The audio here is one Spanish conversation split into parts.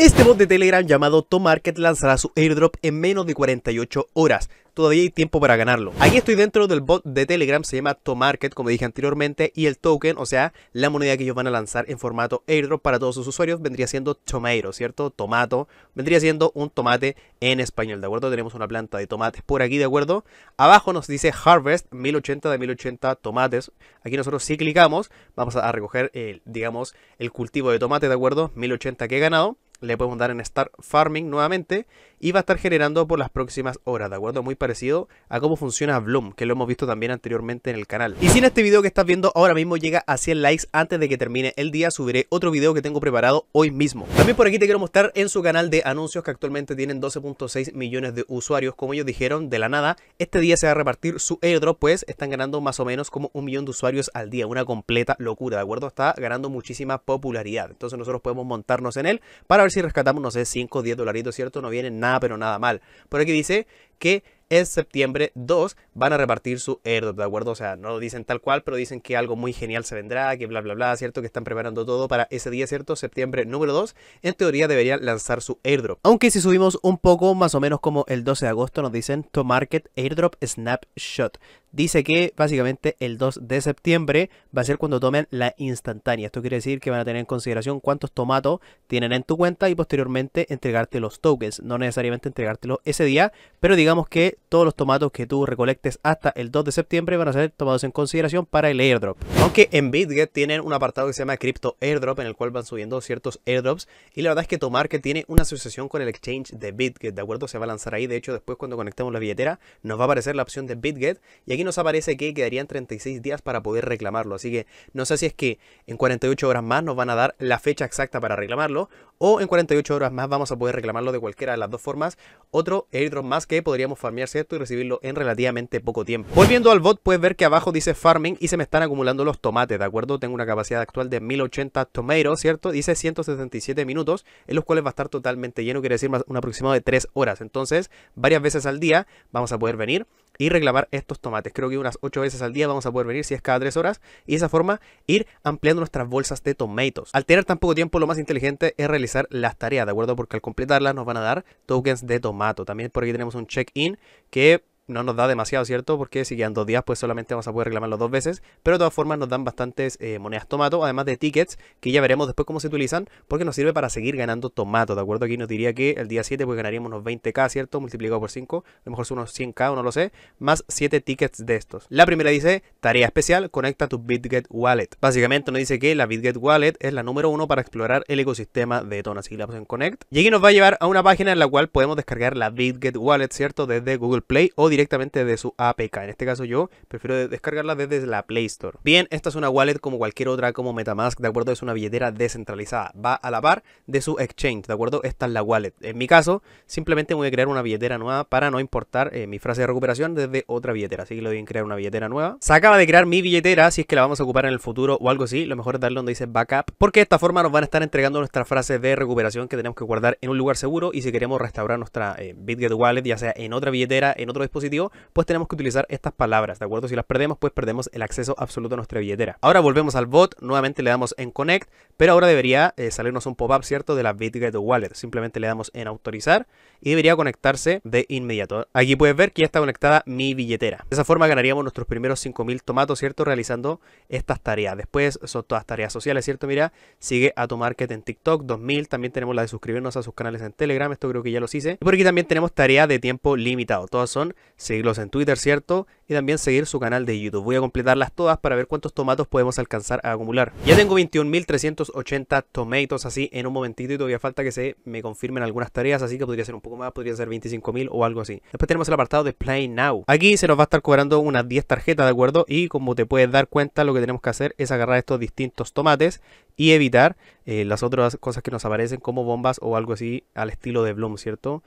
Este bot de Telegram llamado Tomarket lanzará su airdrop en menos de 48 horas. Todavía hay tiempo para ganarlo. Aquí estoy dentro del bot de Telegram, se llama Tomarket, como dije anteriormente, y el token, o sea, la moneda que ellos van a lanzar en formato airdrop para todos sus usuarios, vendría siendo Tomato, ¿cierto? Tomato, vendría siendo un tomate en español, ¿de acuerdo? Tenemos una planta de tomates por aquí, ¿de acuerdo? Abajo nos dice Harvest, 1080 de 1080 tomates. Aquí nosotros si clicamos, vamos a recoger, el, digamos, el cultivo de tomate, ¿de acuerdo? 1080 que he ganado le podemos dar en Start Farming nuevamente y va a estar generando por las próximas horas, ¿de acuerdo? Muy parecido a cómo funciona Bloom, que lo hemos visto también anteriormente en el canal. Y si en este video que estás viendo ahora mismo llega a 100 likes antes de que termine el día, subiré otro video que tengo preparado hoy mismo. También por aquí te quiero mostrar en su canal de anuncios que actualmente tienen 12.6 millones de usuarios, como ellos dijeron, de la nada. Este día se va a repartir su airdrop, pues están ganando más o menos como un millón de usuarios al día, una completa locura, ¿de acuerdo? Está ganando muchísima popularidad. Entonces nosotros podemos montarnos en él para ver si rescatamos, no sé, 5 o 10 dolaritos, ¿cierto? No viene nada, pero nada mal. Por aquí dice que es septiembre 2, van a repartir su airdrop, ¿de acuerdo? O sea, no lo dicen tal cual, pero dicen que algo muy genial se vendrá, que bla, bla, bla, ¿cierto? Que están preparando todo para ese día, ¿cierto? Septiembre número 2, en teoría deberían lanzar su airdrop. Aunque si subimos un poco, más o menos como el 12 de agosto, nos dicen To Market Airdrop Snapshot dice que básicamente el 2 de septiembre va a ser cuando tomen la instantánea. Esto quiere decir que van a tener en consideración cuántos tomatos tienen en tu cuenta y posteriormente entregarte los tokens. No necesariamente entregártelo ese día, pero digamos que todos los tomatos que tú recolectes hasta el 2 de septiembre van a ser tomados en consideración para el airdrop. Aunque en BitGet tienen un apartado que se llama Crypto Airdrop en el cual van subiendo ciertos airdrops y la verdad es que Tomar que tiene una asociación con el exchange de BitGet, ¿de acuerdo? Se va a lanzar ahí, de hecho después cuando conectemos la billetera nos va a aparecer la opción de BitGet y aquí y nos aparece que quedarían 36 días para poder reclamarlo. Así que no sé si es que en 48 horas más nos van a dar la fecha exacta para reclamarlo. O en 48 horas más vamos a poder reclamarlo de cualquiera de las dos formas. Otro airdrop más que podríamos farmear, ¿cierto? Y recibirlo en relativamente poco tiempo. Volviendo al bot, puedes ver que abajo dice farming y se me están acumulando los tomates, ¿de acuerdo? Tengo una capacidad actual de 1080 tomatoes, ¿cierto? Dice 177 minutos, en los cuales va a estar totalmente lleno, quiere decir un aproximado de 3 horas. Entonces, varias veces al día vamos a poder venir y reclamar estos tomates. Creo que unas 8 veces al día vamos a poder venir, si es cada 3 horas, y de esa forma ir ampliando nuestras bolsas de tomates Al tener tan poco tiempo, lo más inteligente es realizar las tareas, ¿de acuerdo? Porque al completarlas nos van a dar tokens de tomato. También por aquí tenemos un check-in que no nos da demasiado, ¿cierto? Porque si quedan dos días, pues solamente vamos a poder reclamarlo dos veces. Pero de todas formas nos dan bastantes eh, monedas tomato, además de tickets, que ya veremos después cómo se utilizan, porque nos sirve para seguir ganando tomato, ¿de acuerdo? Aquí nos diría que el día 7 pues ganaríamos unos 20k, ¿cierto? Multiplicado por 5, a lo mejor son unos 100k, o no lo sé, más 7 tickets de estos. La primera dice, tarea especial, conecta tu BitGet Wallet. Básicamente nos dice que la BitGet Wallet es la número uno para explorar el ecosistema de Tonas. así que la en Connect. Y aquí nos va a llevar a una página en la cual podemos descargar la BitGet Wallet, ¿cierto? Desde Google Play o directamente directamente de su APK. En este caso yo prefiero descargarla desde la Play Store. Bien, esta es una wallet como cualquier otra como Metamask, ¿de acuerdo? Es una billetera descentralizada. Va a la par de su exchange, ¿de acuerdo? Esta es la wallet. En mi caso, simplemente voy a crear una billetera nueva para no importar eh, mi frase de recuperación desde otra billetera. Así que le voy a crear una billetera nueva. Se acaba de crear mi billetera, si es que la vamos a ocupar en el futuro o algo así. Lo mejor es darle donde dice backup, porque de esta forma nos van a estar entregando nuestra frase de recuperación que tenemos que guardar en un lugar seguro y si queremos restaurar nuestra eh, Bitget Wallet, ya sea en otra billetera, en otro dispositivo, pues tenemos que utilizar estas palabras, ¿de acuerdo? Si las perdemos, pues perdemos el acceso absoluto a nuestra billetera. Ahora volvemos al bot, nuevamente le damos en Connect, pero ahora debería eh, salirnos un pop-up, ¿cierto? De la Bitget Wallet. Simplemente le damos en Autorizar y debería conectarse de inmediato. Aquí puedes ver que ya está conectada mi billetera. De esa forma ganaríamos nuestros primeros 5.000 tomatos, ¿cierto? Realizando estas tareas. Después son todas tareas sociales, ¿cierto? Mira, sigue a tu market en TikTok, 2.000. También tenemos la de suscribirnos a sus canales en Telegram, esto creo que ya los hice. Y por aquí también tenemos tareas de tiempo limitado. Todas son seguirlos en Twitter, ¿cierto? Y también seguir su canal de YouTube. Voy a completarlas todas para ver cuántos tomatos podemos alcanzar a acumular. Ya tengo 21.380 tomatos así en un momentito y todavía falta que se me confirmen algunas tareas, así que podría ser un poco más, podría ser 25.000 o algo así. Después tenemos el apartado de Play Now. Aquí se nos va a estar cobrando unas 10 tarjetas, ¿de acuerdo? Y como te puedes dar cuenta, lo que tenemos que hacer es agarrar estos distintos tomates y evitar eh, las otras cosas que nos aparecen como bombas o algo así al estilo de Bloom, ¿cierto?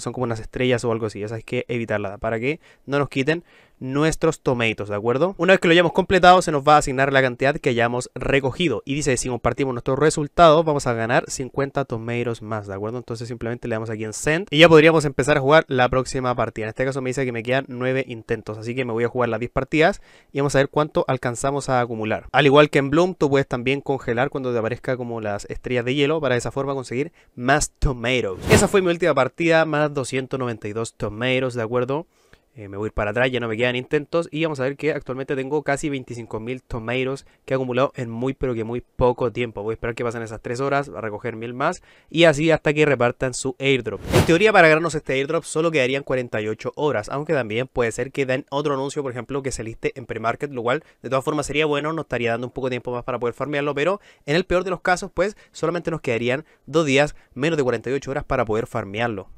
son como unas estrellas o algo así, ya hay que evitarla para que no nos quiten nuestros tomatoes, ¿de acuerdo? Una vez que lo hayamos completado, se nos va a asignar la cantidad que hayamos recogido. Y dice, si compartimos nuestros resultados, vamos a ganar 50 tomatoes más, ¿de acuerdo? Entonces simplemente le damos aquí en send y ya podríamos empezar a jugar la próxima partida. En este caso me dice que me quedan 9 intentos, así que me voy a jugar las 10 partidas y vamos a ver cuánto alcanzamos a acumular. Al igual que en Bloom, tú puedes también congelar cuando te aparezca como las estrellas de hielo para de esa forma conseguir más tomatoes. Esa fue mi última partida, más 292 tomatoes, ¿de acuerdo? Eh, me voy a ir para atrás, ya no me quedan intentos. Y vamos a ver que actualmente tengo casi 25.000 tomatoes que he acumulado en muy pero que muy poco tiempo. Voy a esperar que pasen esas 3 horas a recoger 1000 más y así hasta que repartan su airdrop. En teoría para ganarnos este airdrop solo quedarían 48 horas, aunque también puede ser que den otro anuncio, por ejemplo, que se liste en premarket lo cual de todas formas sería bueno, nos estaría dando un poco de tiempo más para poder farmearlo, pero en el peor de los casos pues solamente nos quedarían 2 días menos de 48 horas para poder farmearlo.